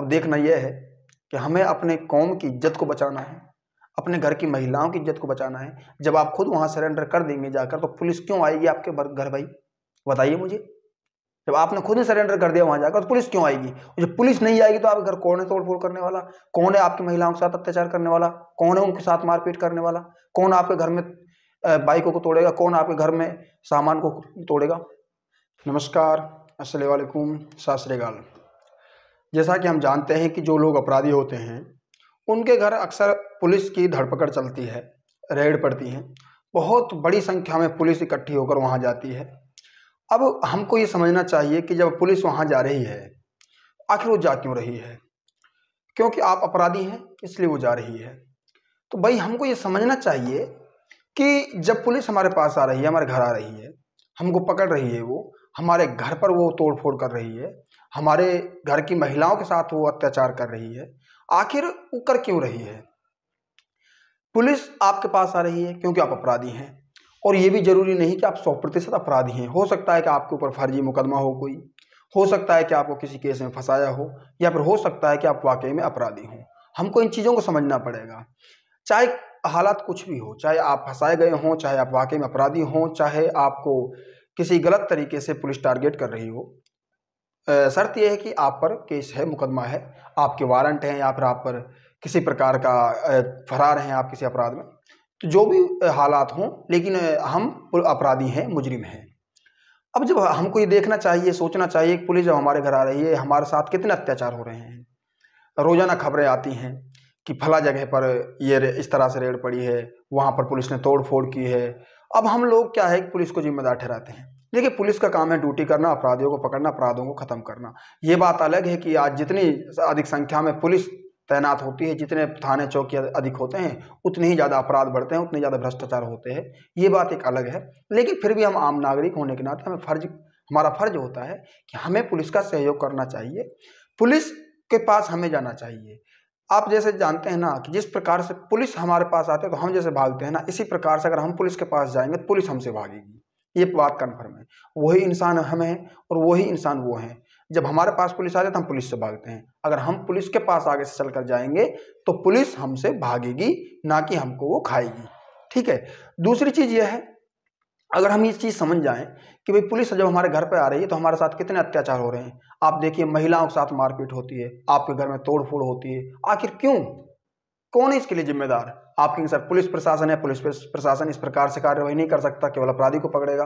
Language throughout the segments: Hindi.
अब देखना यह है कि हमें अपने कौम की इज्जत को बचाना है अपने घर की महिलाओं की इज्जत को बचाना है जब आप खुद वहाँ सरेंडर कर देंगे जाकर तो पुलिस क्यों आएगी आपके घर भाई बताइए मुझे जब आपने खुद ही सरेंडर कर दिया वहाँ जाकर तो पुलिस क्यों आएगी जब पुलिस नहीं आएगी तो आपके घर कौन है तोड़फोड़ करने वाला कौन है आपकी महिलाओं के साथ अत्याचार करने वाला कौन है उनके साथ मारपीट करने वाला कौन आपके घर में बाइकों को तोड़ेगा कौन आपके घर में सामान को तोड़ेगा नमस्कार असलकुम सत श्रीकाल जैसा कि हम जानते हैं कि जो लोग अपराधी होते हैं उनके घर अक्सर पुलिस की धरपकड़ चलती है रेड पड़ती हैं बहुत बड़ी संख्या में पुलिस इकट्ठी होकर वहाँ जाती है अब हमको ये समझना चाहिए कि जब पुलिस वहाँ जा रही है आखिर वो जा क्यों रही है क्योंकि आप अपराधी हैं इसलिए वो जा रही है तो भाई हमको ये समझना चाहिए कि जब पुलिस हमारे पास आ रही है हमारे घर आ रही है हमको पकड़ रही है वो हमारे घर पर वो तोड़फोड़ कर रही है हमारे घर की महिलाओं के साथ वो अत्याचार कर रही है आखिर वो कर क्यों रही है पुलिस आपके पास आ रही है क्योंकि आप अपराधी हैं और ये भी ज़रूरी नहीं कि आप सौ प्रतिशत अपराधी हैं हो सकता है कि आपके ऊपर फर्जी मुकदमा हो कोई हो सकता है कि आपको किसी केस में फंसाया हो या फिर हो सकता है कि आप वाकई में अपराधी हों हमको इन चीज़ों को समझना पड़ेगा चाहे हालात कुछ भी हो चाहे आप फंसाए गए हों चाहे आप वाकई में अपराधी हों चाहे आपको किसी गलत तरीके से पुलिस टारगेट कर रही हो शर्त यह है कि आप पर केस है मुकदमा है आपके वारंट हैं या फिर आप पर किसी प्रकार का फरार हैं आप किसी अपराध में तो जो भी हालात हों लेकिन हम अपराधी हैं मुजरिम हैं अब जब हमको ये देखना चाहिए सोचना चाहिए कि पुलिस जब हमारे घर आ रही है हमारे साथ कितने अत्याचार हो रहे हैं रोज़ाना खबरें आती हैं कि फला जगह पर ये इस तरह से रेड पड़ी है वहाँ पर पुलिस ने तोड़ फोड़ की है अब हम लोग क्या है कि पुलिस को जिम्मेदार ठहराते हैं देखिए पुलिस का काम है ड्यूटी करना अपराधियों को पकड़ना अपराधों को ख़त्म करना ये बात अलग है कि आज जितनी अधिक संख्या में पुलिस तैनात होती है जितने थाने चौकी अधिक होते हैं उतने ही ज़्यादा अपराध बढ़ते हैं उतने ज़्यादा भ्रष्टाचार होते हैं ये बात एक अलग है लेकिन फिर भी हम आम नागरिक होने के नाते हमें फर्ज हमारा फर्ज होता है कि हमें पुलिस का सहयोग करना चाहिए पुलिस के पास हमें जाना चाहिए आप जैसे जानते हैं ना कि जिस प्रकार से पुलिस हमारे पास आते है तो हम जैसे भागते हैं ना इसी प्रकार से अगर हम पुलिस के पास जाएंगे तो पुलिस हमसे भागेगी ये बात कन्फर्म है वही इंसान हम हैं और वही इंसान वो हैं जब हमारे पास पुलिस आ जाए तो हम पुलिस से भागते हैं अगर हम पुलिस के पास आगे से चल कर जाएंगे तो पुलिस हमसे भागेगी ना कि हमको वो खाएगी ठीक है दूसरी चीज़ यह है अगर हम ये चीज़ समझ जाएं कि भाई पुलिस जब हमारे घर पर आ रही है तो हमारे साथ कितने अत्याचार हो रहे हैं आप देखिए महिलाओं के साथ मारपीट होती है आपके घर में तोड़फोड़ होती है आखिर क्यों कौन है इसके लिए जिम्मेदार आप कहेंगे सर पुलिस प्रशासन है पुलिस प्रशासन इस प्रकार से कार्यवाही नहीं कर सकता केवल अपराधी को पकड़ेगा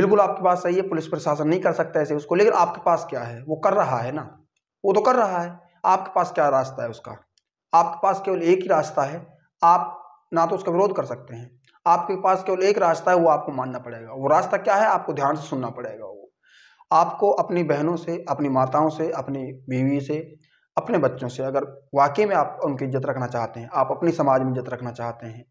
बिल्कुल आपके पास सही है पुलिस प्रशासन नहीं कर सकता ऐसे उसको लेकिन आपके पास क्या है वो कर रहा है ना वो तो कर रहा है आपके पास क्या रास्ता है उसका आपके पास केवल एक ही रास्ता है आप ना तो उसका विरोध कर सकते हैं आपके पास केवल एक रास्ता है वो आपको मानना पड़ेगा वो रास्ता क्या है आपको ध्यान से सुनना पड़ेगा वो आपको अपनी बहनों से अपनी माताओं से अपनी बीवी से अपने बच्चों से अगर वाकई में आप उनकी इज्जत रखना चाहते हैं आप अपनी समाज में इज्जत रखना चाहते हैं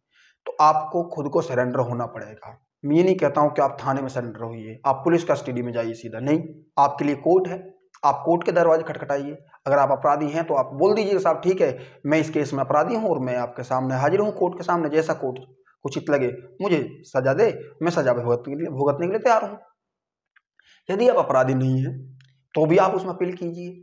तो आपको खुद को सरेंडर होना पड़ेगा मैं ये नहीं कहता हूँ कि आप थाने में सरेंडर होइए आप पुलिस कस्टडी में जाइए सीधा नहीं आपके लिए कोर्ट है आप कोर्ट के दरवाजे खटखटाइए अगर आप अपराधी हैं तो आप बोल दीजिए साहब ठीक है मैं इस केस में अपराधी हूँ और मैं आपके सामने हाजिर हूँ कोर्ट के सामने जैसा कोर्ट उचित लगे मुझे सजा दे मैं सजा भुगतने के लिए भुगतने के लिए तैयार हूँ यदि आप अपराधी नहीं हैं तो भी आप उसमें अपील कीजिए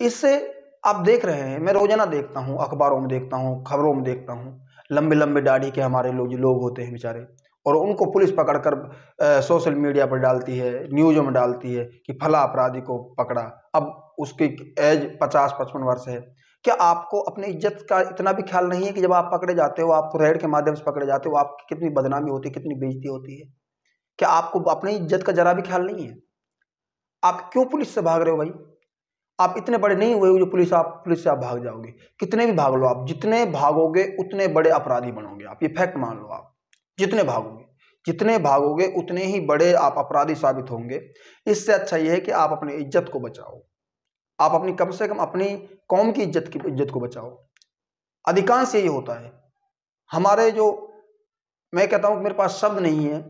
इससे आप देख रहे हैं मैं रोजाना देखता हूँ अखबारों में देखता हूँ खबरों में देखता हूँ लंबे लंबे दाढ़ी के हमारे लोग लोग होते हैं बेचारे और उनको पुलिस पकड़कर सोशल मीडिया पर डालती है न्यूज़ों में डालती है कि फला अपराधी को पकड़ा अब उसकी एज पचास पचपन वर्ष है क्या आपको अपनी इज्जत का इतना भी ख्याल नहीं है कि जब आप पकड़े जाते हो आपको रेड के माध्यम से पकड़े जाते हो आपकी कितनी बदनामी होती है कितनी बेजती होती है क्या आपको अपनी इज्जत का जरा भी ख्याल नहीं है आप क्यों पुलिस से भाग रहे हो भाई आप इतने बड़े नहीं हुए जो पुलिस आप पुलिस से आप भाग जाओगे कितने भी भाग लो आप जितने भागोगे उतने बड़े अपराधी बनोगे आप ये फैक्ट मान लो आप जितने भागोगे जितने भागोगे उतने ही बड़े आप अपराधी साबित होंगे इससे अच्छा यह है कि आप अपनी इज्जत को बचाओ आप अपनी कम से कम अपनी कौम की इज्जत की इज्जत को बचाओ अधिकांश यही होता है हमारे जो मैं कहता हूँ मेरे पास शब्द नहीं है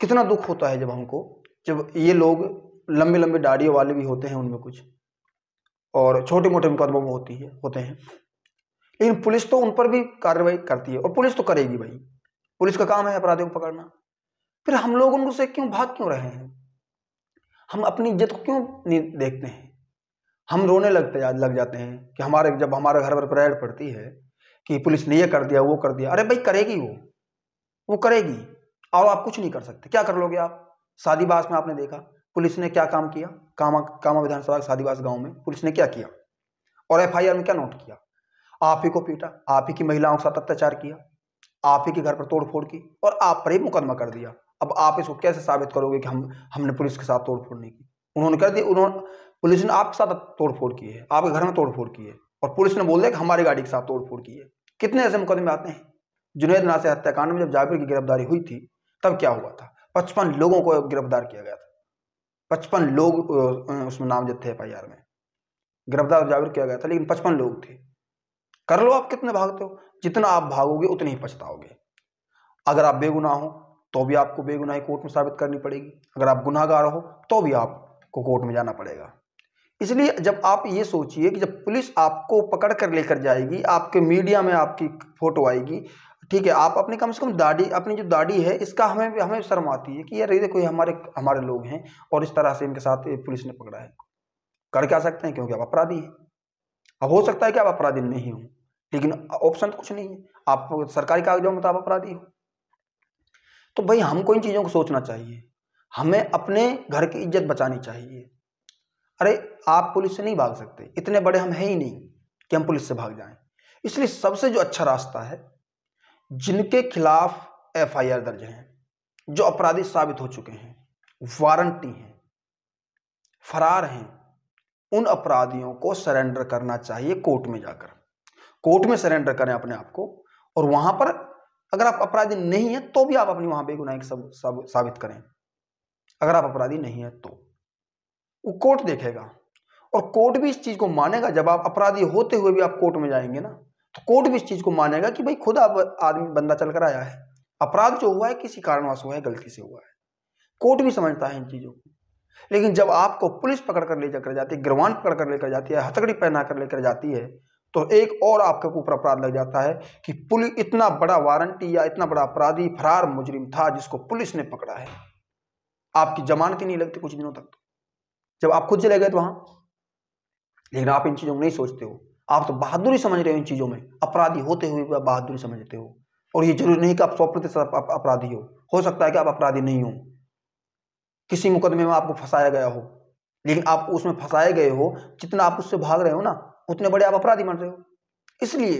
कितना दुख होता है जब हमको जब ये लोग लंबी लंबे दाढ़ियों वाले भी होते हैं उनमें कुछ और छोटे मोटे मुकदमों में होती है होते हैं लेकिन पुलिस तो उन पर भी कार्रवाई करती है और पुलिस तो करेगी भाई पुलिस का काम है अपराधियों को पकड़ना फिर हम लोग उनसे क्यों भाग क्यों रहे हैं हम अपनी इज्जत को क्यों नहीं देखते हैं हम रोने लगते लग जाते हैं कि हमारे जब हमारे घर पर प्रेड पड़ती है कि पुलिस ने ये कर दिया वो कर दिया अरे भाई करेगी वो वो करेगी और आप कुछ नहीं कर सकते क्या कर लोगे आप शादी बास में आपने देखा पुलिस ने क्या काम किया कामा कामा विधानसभा के शादीवास गांव में पुलिस ने क्या किया और एफआईआर में क्या नोट किया आप ही को पीटा आप ही की महिलाओं के साथ अत्याचार किया आप ही के घर पर तोड़फोड़ की और आप पर ही मुकदमा कर दिया अब आप इसको कैसे साबित करोगे कि हम हमने पुलिस के साथ तोड़फोड़ नहीं की उन्होंने कर दिया उन्होंने पुलिस ने आपके साथ तोड़फोड़ की है आपके घर में तोड़फोड़ की है और पुलिस ने बोल दिया कि हमारी गाड़ी के साथ तोड़फोड़ की है कितने ऐसे मुकदमे आते हैं जुनेद नासे हत्याकांड में जब जाबिर की गिरफ्तारी हुई थी तब क्या हुआ था पचपन लोगों को गिरफ्तार किया गया था पचपन लोग उसमें नामजद थे एफ में गिरफ्तार जाबिर किया गया था लेकिन पचपन लोग थे कर लो आप कितने भागते हो जितना आप भागोगे उतने ही पछताओगे अगर आप बेगुनाह हो तो भी आपको बेगुनाही कोर्ट में साबित करनी पड़ेगी अगर आप गुनाहगार हो तो भी आपको कोर्ट में जाना पड़ेगा इसलिए जब आप ये सोचिए कि जब पुलिस आपको पकड़ कर लेकर जाएगी आपके मीडिया में आपकी फोटो आएगी ठीक है आप अपने कम से कम दाढ़ी अपनी जो दाढ़ी है इसका हमें हमें शर्म आती है कि यार ये कोई हमारे हमारे लोग हैं और इस तरह से इनके साथ पुलिस ने पकड़ा है कर क्या सकते हैं क्योंकि आप अपराधी हैं अब हो सकता है कि आप अपराधी नहीं हो लेकिन ऑप्शन तो कुछ नहीं है आप सरकारी कागजों में तो आप अपराधी हो तो भाई हमको इन चीज़ों को सोचना चाहिए हमें अपने घर की इज्जत बचानी चाहिए अरे आप पुलिस से नहीं भाग सकते इतने बड़े हम हैं ही नहीं कि हम पुलिस से भाग जाएं इसलिए सबसे जो अच्छा रास्ता है जिनके खिलाफ एफआईआर दर्ज हैं जो अपराधी साबित हो चुके हैं वारंटी हैं फरार हैं उन अपराधियों को सरेंडर करना चाहिए कोर्ट में जाकर कोर्ट में सरेंडर करें अपने आप को और वहां पर अगर आप अपराधी नहीं है तो भी आप अपनी वहां बेगुनाही सब, सब साबित करें अगर आप अपराधी नहीं है तो वो कोर्ट देखेगा और कोर्ट भी इस चीज को मानेगा जब आप अपराधी होते हुए भी आप कोर्ट में जाएंगे ना तो कोर्ट भी इस चीज़ को मानेगा कि भाई खुद आदमी बंदा चलकर कर आया है अपराध जो हुआ है किसी कारणवश हुआ है गलती से हुआ है कोर्ट भी समझता है इन चीज़ों को लेकिन जब आपको पुलिस पकड़ कर ले जाकर जाती है गिरवान पकड़ कर लेकर जाती है हथकड़ी पहना कर लेकर जाती है तो एक और आपके ऊपर अपराध लग जाता है कि पुलिस इतना बड़ा वारंटी या इतना बड़ा अपराधी फरार मुजरिम था जिसको पुलिस ने पकड़ा है आपकी जमानत ही नहीं लगती कुछ दिनों तक तो। जब आप खुद चले गए तो वहां लेकिन आप इन चीज़ों को नहीं सोचते हो आप तो बहादुरी समझ रहे हो इन चीज़ों में अपराधी होते हुए भी आप बहादुरी समझते हो और ये जरूरी नहीं कि आप सौ प्रतिशत अपराधी हो हो सकता है कि आप अपराधी नहीं हो किसी मुकदमे में आपको फंसाया गया हो लेकिन आप उसमें फंसाए गए हो जितना आप उससे भाग रहे हो ना उतने बड़े आप अपराधी बन रहे हो इसलिए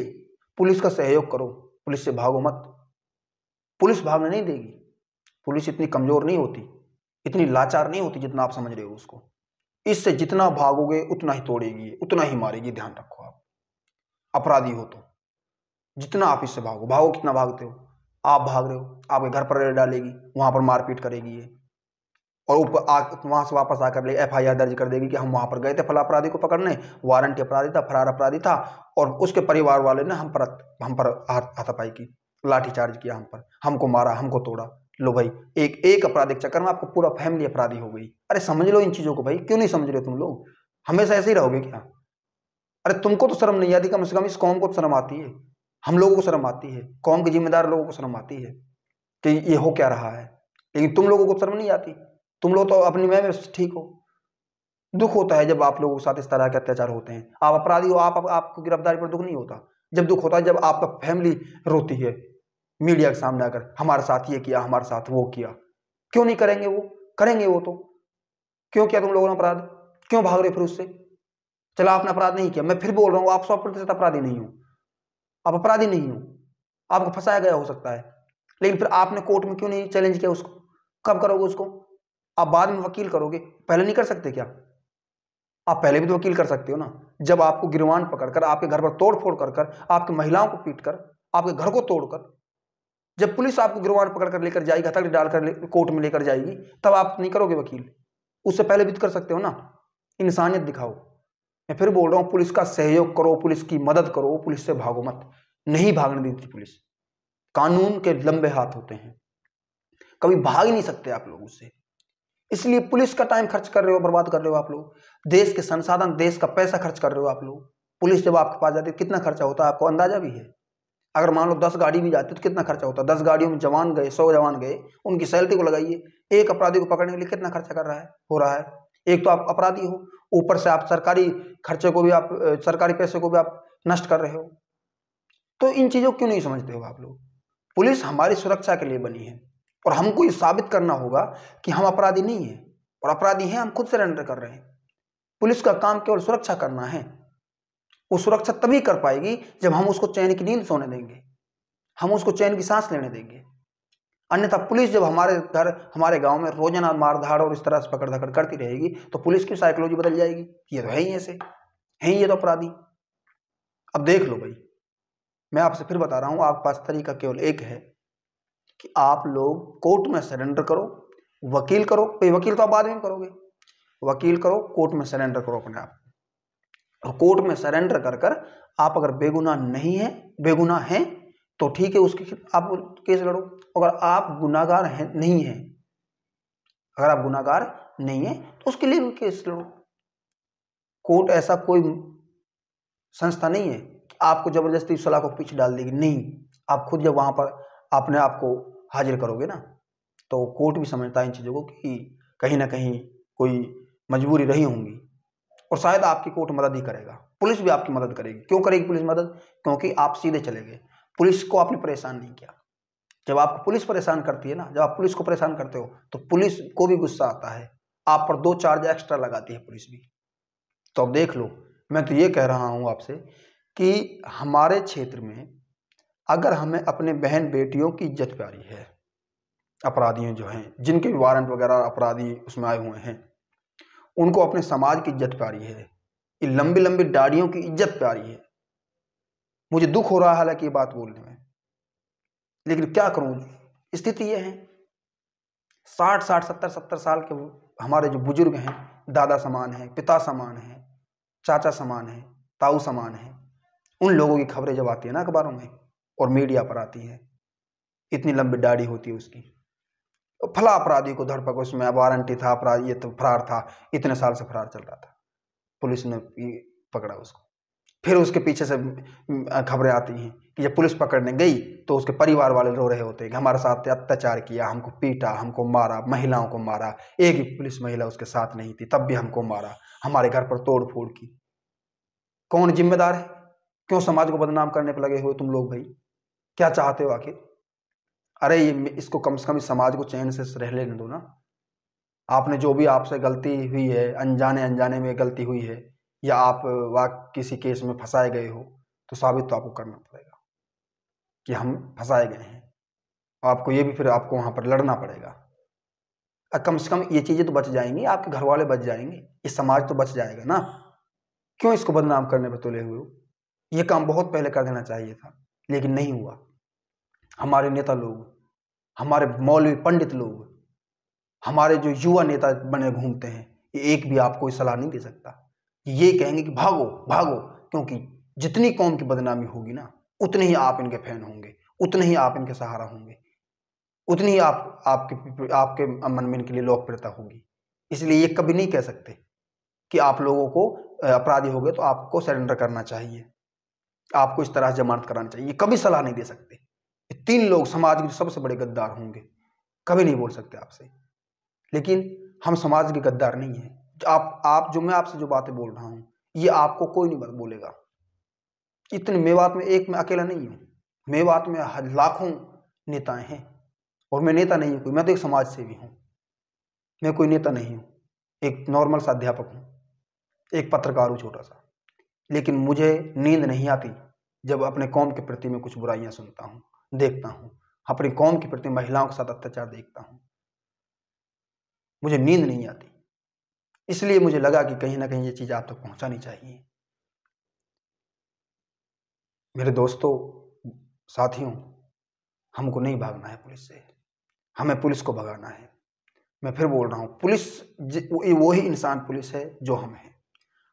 पुलिस का सहयोग करो पुलिस से भागो मत पुलिस भागने नहीं देगी पुलिस इतनी कमज़ोर नहीं होती इतनी लाचार नहीं होती जितना आप समझ रहे हो उसको इससे जितना भागोगे उतना ही तोड़ेगी उतना ही मारेगी ध्यान रखो अपराधी हो तो जितना आप इससे भागो भागो कितना भागते हो आप भाग रहे हो आपके घर पर रेड डालेगी वहां पर मारपीट करेगी ये और ऊपर से वापस आकर ले एफ दर्ज कर देगी कि हम वहां पर गए थे फला अपराधी को पकड़ने वारंटी अपराधी था फरार अपराधी था और उसके परिवार वाले ने हम पर हम पर हाथापाई की लाठीचार्ज किया हम पर हमको मारा हमको तोड़ा लो भाई एक एक अपराधिक चक्कर में आपको पूरा फैमिली अपराधी हो गई अरे समझ लो इन चीज़ों को भाई क्यों नहीं समझ रहे तुम लोग हमेशा ऐसे ही रहोगे क्या अरे तुमको तो शर्म नहीं आती कम से कम इस कौम को तो शर्म आती है हम लोगों को शर्म आती है कौम के जिम्मेदार लोगों को शर्म आती है कि ये हो क्या रहा है लेकिन तुम लोगों को तो शर्म नहीं आती तुम लोग तो अपनी मैं ठीक हो दुख होता है जब आप लोगों के साथ इस तरह के अत्याचार होते हैं आप अपराधी हो आप आपको गिरफ्तारी पर दुख नहीं होता जब दुख होता है जब आपका फैमिली रोती है मीडिया के सामने आकर हमारे साथ ये किया हमारे साथ वो किया क्यों नहीं करेंगे वो करेंगे वो तो क्यों किया तुम लोगों ने अपराध क्यों भाग रहे फिर उससे चलो आपने अपराध नहीं किया मैं फिर बोल रहा हूँ आप सौ प्रतिशत अपराधी नहीं हो आप अपराधी नहीं हो आपको फंसाया गया हो सकता है लेकिन फिर आपने कोर्ट में क्यों नहीं चैलेंज किया उसको कब करोगे उसको आप बाद में वकील करोगे पहले नहीं कर सकते क्या आप पहले भी तो वकील कर सकते हो ना जब आपको गिरवान पकड़कर आपके घर पर तोड़ फोड़ कर कर आपकी महिलाओं को पीट कर आपके घर को तोड़कर जब पुलिस आपको गिरवान पकड़कर लेकर जाएगी हथकड़ी डालकर कोर्ट में लेकर जाएगी तब आप नहीं करोगे वकील उससे पहले भी तो कर सकते हो ना इंसानियत दिखाओ मैं फिर बोल रहा हूँ पुलिस का सहयोग करो पुलिस की मदद करो पुलिस से भागो मत नहीं भागने देती पुलिस कानून के लंबे हाथ होते हैं कभी भाग ही नहीं सकते आप लोग उससे इसलिए पुलिस का टाइम खर्च कर रहे हो बर्बाद कर रहे हो आप लोग देश के संसाधन देश का पैसा खर्च कर रहे हो आप लोग पुलिस जब आपके पास जाती है कितना खर्चा होता है आपको अंदाजा भी है अगर मान लो दस गाड़ी भी जाती है तो कितना खर्चा होता है दस गाड़ियों में जवान गए सौ जवान गए उनकी सैलरी को लगाइए एक अपराधी को पकड़ने के लिए कितना खर्चा कर रहा है हो रहा है एक तो आप अपराधी हो ऊपर से आप सरकारी खर्चे को भी आप सरकारी पैसे को भी आप नष्ट कर रहे हो तो इन चीज़ों क्यों नहीं समझते हो आप लोग पुलिस हमारी सुरक्षा के लिए बनी है और हमको ये साबित करना होगा कि हम अपराधी नहीं हैं और अपराधी हैं हम खुद सरेंडर कर रहे हैं पुलिस का काम केवल सुरक्षा करना है वो सुरक्षा तभी कर पाएगी जब हम उसको चैन की नींद सोने देंगे हम उसको चैन की सांस लेने देंगे अन्यथा पुलिस जब हमारे घर हमारे गांव में रोजाना मारधाड़ और इस तरह से पकड़ धकड़ करती रहेगी तो पुलिस की साइकोलॉजी बदल जाएगी ये तो है ही ऐसे हैं ये तो अपराधी अब देख लो भाई मैं आपसे फिर बता रहा हूँ आपके पास तरीका केवल एक है कि आप लोग कोर्ट में सरेंडर करो वकील करो भाई वकील तो आप बाद में करोगे वकील करो कोर्ट में सरेंडर करो अपने आप और कोर्ट में सरेंडर कर कर आप अगर बेगुनाह नहीं है बेगुनाह हैं तो ठीक है उसके आप केस लड़ो अगर आप गुनागार हैं नहीं हैं अगर आप गुनागार नहीं हैं तो उसके लिए भी केस लड़ो कोर्ट ऐसा कोई संस्था नहीं है कि आपको ज़बरदस्ती सलाह को पीछे डाल देगी नहीं आप खुद जब वहाँ पर अपने आप को हाजिर करोगे ना तो कोर्ट भी समझता है इन चीज़ों को कि कहीं ना कहीं कोई मजबूरी रही होंगी और शायद आपकी कोर्ट मदद ही करेगा पुलिस भी आपकी मदद करेगी क्यों करेगी पुलिस मदद क्योंकि आप सीधे चले गए पुलिस को आपने परेशान नहीं किया जब आपको पुलिस परेशान करती है ना जब आप पुलिस को परेशान करते हो तो पुलिस को भी गुस्सा आता है आप पर दो चार्ज एक्स्ट्रा लगाती है पुलिस भी तो अब देख लो मैं तो ये कह रहा हूँ आपसे कि हमारे क्षेत्र में अगर हमें अपने बहन बेटियों की इज्जत प्यारी है अपराधियों जो हैं जिनके भी वारंट वगैरह अपराधी उसमें आए हुए हैं उनको अपने समाज की इज्जत प्यारी है लंबी लंबी दाढ़ियों की इज्जत प्यारी है मुझे दुख हो रहा है हालांकि ये बात बोलने में लेकिन क्या करूँ स्थिति ये है साठ साठ सत्तर सत्तर साल के हमारे जो बुजुर्ग हैं दादा समान है पिता समान है चाचा समान है ताऊ समान है उन लोगों की खबरें जब आती है ना अखबारों में और मीडिया पर आती है इतनी लंबी दाढ़ी होती है उसकी तो फला अपराधी को धरपक उसमें वारंटी था अपराधी ये तो फरार था इतने साल से फरार चल रहा था पुलिस ने पकड़ा उसको फिर उसके पीछे से खबरें आती हैं कि जब पुलिस पकड़ने गई तो उसके परिवार वाले रो रहे होते हैं कि हमारे साथ अत्याचार किया हमको पीटा हमको मारा महिलाओं को मारा एक ही पुलिस महिला उसके साथ नहीं थी तब भी हमको मारा हमारे घर पर तोड़ फोड़ की कौन जिम्मेदार है क्यों समाज को बदनाम करने पर लगे हुए तुम लोग भाई क्या चाहते हो आखिर अरे ये इसको कम से कम इस समाज को चैन से रह लेने दो ना आपने जो भी आपसे गलती हुई है अनजाने अनजाने में गलती हुई है या आप वाक किसी केस में फंसाए गए हो तो साबित तो आपको करना पड़ेगा कि हम फंसाए गए हैं आपको ये भी फिर आपको वहाँ पर लड़ना पड़ेगा कम से कम ये चीज़ें तो बच जाएंगी आपके घर वाले बच जाएंगे ये समाज तो बच जाएगा ना क्यों इसको बदनाम करने पर तुले हुए हो ये काम बहुत पहले कर देना चाहिए था लेकिन नहीं हुआ हमारे नेता लोग हमारे मौलवी पंडित लोग हमारे जो युवा नेता बने घूमते हैं ये एक भी आपको सलाह नहीं दे सकता ये कहेंगे कि भागो भागो क्योंकि जितनी कौम की बदनामी होगी ना उतने ही आप इनके फैन होंगे उतने ही आप इनके सहारा होंगे उतनी ही आप आपके आपके मन में इनके लिए लोकप्रियता होगी इसलिए ये कभी नहीं कह सकते कि आप लोगों को अपराधी हो गए तो आपको सरेंडर करना चाहिए आपको इस तरह जमानत करानी चाहिए ये कभी सलाह नहीं दे सकते ये तीन लोग समाज के सबसे बड़े गद्दार होंगे कभी नहीं बोल सकते आपसे लेकिन हम समाज के गद्दार नहीं हैं आप आप जो मैं आपसे जो बातें बोल रहा हूँ ये आपको कोई नहीं बोलेगा इतने मेवात में एक मैं अकेला नहीं हूँ मेवात में लाखों नेताएं हैं और मैं नेता नहीं हूँ कोई मैं तो एक समाज सेवी हूँ मैं कोई नेता नहीं हूँ एक नॉर्मल सा अध्यापक हूँ एक पत्रकार हूँ छोटा सा लेकिन मुझे नींद नहीं आती जब अपने कौम के प्रति मैं कुछ बुराइयाँ सुनता हूँ देखता हूँ अपनी कौम के प्रति महिलाओं के साथ अत्याचार देखता हूँ मुझे नींद नहीं आती इसलिए मुझे लगा कि कहीं ना कहीं ये चीज़ आप तक तो पहुंचानी चाहिए मेरे दोस्तों साथियों हमको नहीं भागना है पुलिस से हमें पुलिस को भगाना है मैं फिर बोल रहा हूँ पुलिस वो ही इंसान पुलिस है जो हम हैं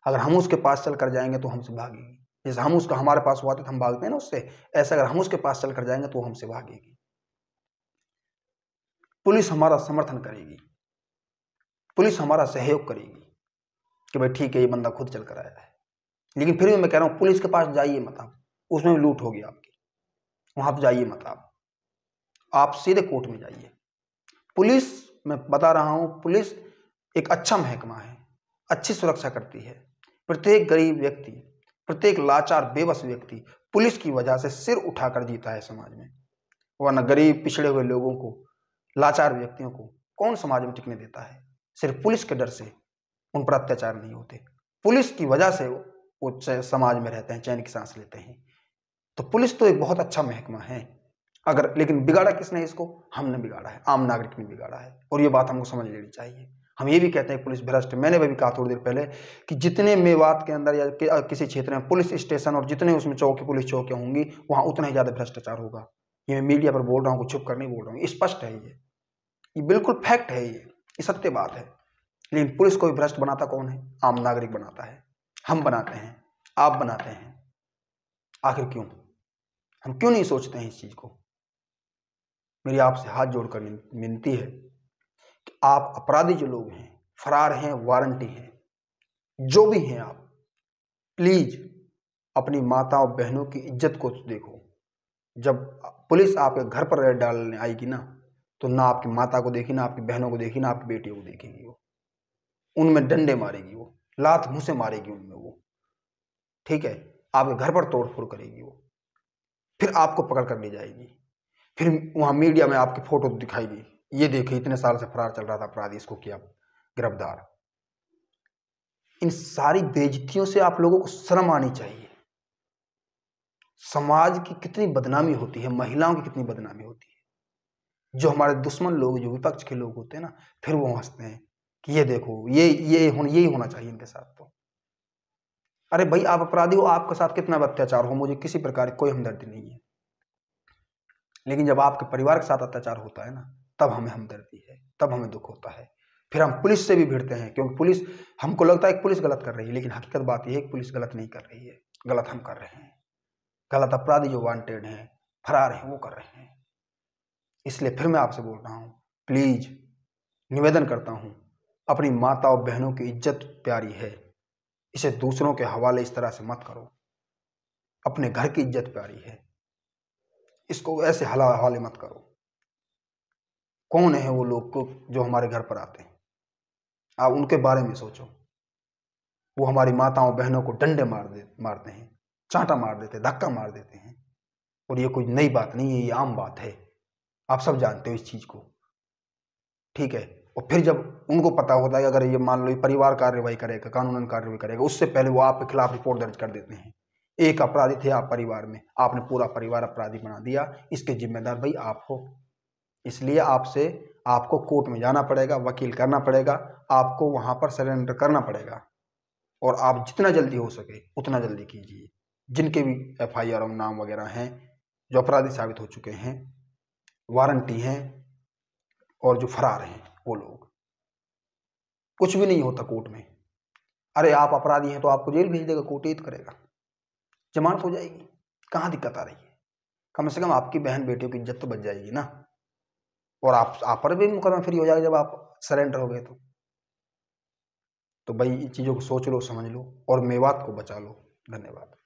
अगर हम उसके पास चल कर जाएंगे तो हमसे भागेगी जैसे हम उसका हमारे पास हुआ था तो हम भागते हैं ना उससे ऐसा अगर हम उसके पास चल कर जाएंगे तो हमसे भागेगी पुलिस हमारा समर्थन करेगी पुलिस हमारा सहयोग करेगी कि भाई ठीक है ये बंदा खुद चल कर आया है लेकिन फिर भी मैं कह रहा हूँ पुलिस के पास जाइए मत आप उसमें भी लूट होगी आपकी वहाँ पर जाइए मत आप आप सीधे कोर्ट में जाइए पुलिस मैं बता रहा हूँ पुलिस एक अच्छा महकमा है अच्छी सुरक्षा करती है प्रत्येक गरीब व्यक्ति प्रत्येक लाचार बेबस व्यक्ति पुलिस की वजह से सिर उठाकर जीता है समाज में वरना गरीब पिछड़े हुए लोगों को लाचार व्यक्तियों को कौन समाज में टिकने देता है सिर्फ पुलिस के डर से उन पर अत्याचार नहीं होते पुलिस की वजह से वो समाज में रहते हैं चैन की सांस लेते हैं तो पुलिस तो एक बहुत अच्छा महकमा है अगर लेकिन बिगाड़ा किसने इसको हमने बिगाड़ा है आम नागरिक ने बिगाड़ा है और ये बात हमको समझ लेनी चाहिए हम ये भी कहते हैं पुलिस भ्रष्ट मैंने भी कहा थोड़ी देर पहले कि जितने मेवात के अंदर या किसी क्षेत्र में पुलिस स्टेशन और जितने उसमें चौकी पुलिस चौकी होंगी वहाँ उतना ही ज़्यादा भ्रष्टाचार होगा ये मैं मीडिया पर बोल रहा हूँ छुप कर नहीं बोल रहा हूँ स्पष्ट है ये ये बिल्कुल फैक्ट है ये ये सत्य बात है लेकिन पुलिस को भी भ्रष्ट बनाता कौन है आम नागरिक बनाता है हम बनाते हैं आप बनाते हैं आखिर क्यों हम क्यों नहीं सोचते हैं इस चीज़ को मेरी आपसे हाथ जोड़कर विनती है कि आप अपराधी जो लोग हैं फरार हैं वारंटी हैं जो भी हैं आप प्लीज़ अपनी माता और बहनों की इज्जत को देखो जब पुलिस आपके घर पर रेड डालने आएगी ना तो ना आपकी माता को देखी ना आपकी बहनों को देखी ना आपकी बेटियों को देखेगी वो उनमें डंडे मारेगी वो लात मुँह मारेगी उनमें वो ठीक है आपके घर पर तोड़फोड़ करेगी वो फिर आपको पकड़ कर ले जाएगी फिर वहाँ मीडिया में आपकी फ़ोटो दिखाएगी ये देखे इतने साल से फरार चल रहा था अपराधी इसको किया गिरफ्तार इन सारी बेजतियों से आप लोगों को शर्म आनी चाहिए समाज की कितनी बदनामी होती है महिलाओं की कितनी बदनामी होती है जो हमारे दुश्मन लोग जो विपक्ष के लोग होते हैं ना फिर वो हंसते हैं कि ये देखो ये ये होन, यही होना चाहिए इनके साथ तो अरे भाई आप अपराधी हो आपके साथ कितना अत्याचार हो मुझे किसी प्रकार की कोई हमदर्दी नहीं है लेकिन जब आपके परिवार के साथ अत्याचार होता है ना तब हमें हमदर्दी है तब हमें दुख होता है फिर हम पुलिस से भी भिड़ते हैं क्योंकि पुलिस हमको लगता है कि पुलिस गलत कर रही है लेकिन हकीकत बात यह है कि पुलिस गलत नहीं कर रही है गलत हम कर रहे हैं गलत अपराधी जो वांटेड हैं फरार हैं वो कर रहे हैं इसलिए फिर मैं आपसे बोल रहा हूँ प्लीज़ निवेदन करता हूँ अपनी माता और बहनों की इज्जत प्यारी है इसे दूसरों के हवाले इस तरह से मत करो अपने घर की इज्जत प्यारी है इसको ऐसे हवाले मत करो कौन है वो लोग जो हमारे घर पर आते हैं आप उनके बारे में सोचो वो हमारी माताओं बहनों को डंडे मार दे मारते हैं चांटा मार देते धक्का मार देते हैं और ये कोई नई बात नहीं है ये आम बात है आप सब जानते हो इस चीज़ को ठीक है और फिर जब उनको पता होता है अगर ये मान लो ये परिवार कार्रवाई करेगा कानूनन कार्रवाई करेगा उससे पहले वो आपके खिलाफ रिपोर्ट दर्ज कर देते हैं एक अपराधी थे आप परिवार में आपने पूरा परिवार अपराधी बना दिया इसके जिम्मेदार भाई आप हो इसलिए आपसे आपको कोर्ट में जाना पड़ेगा वकील करना पड़ेगा आपको वहां पर सरेंडर करना पड़ेगा और आप जितना जल्दी हो सके उतना जल्दी कीजिए जिनके भी एफ आई आर नाम वगैरह हैं जो अपराधी साबित हो चुके हैं वारंटी हैं और जो फरार हैं वो लोग कुछ भी नहीं होता कोर्ट में अरे आप अपराधी हैं तो आपको जेल भेज देगा कोर्ट ईद करेगा जमानत हो जाएगी कहाँ दिक्कत आ रही है कम से कम आपकी बहन बेटियों की इज्जत तो बच जाएगी ना और आप आप पर भी मुकदमा फ्री हो जाएगा जब आप सरेंडर हो गए तो तो भाई इन चीज़ों को सोच लो समझ लो और मेवात को बचा लो धन्यवाद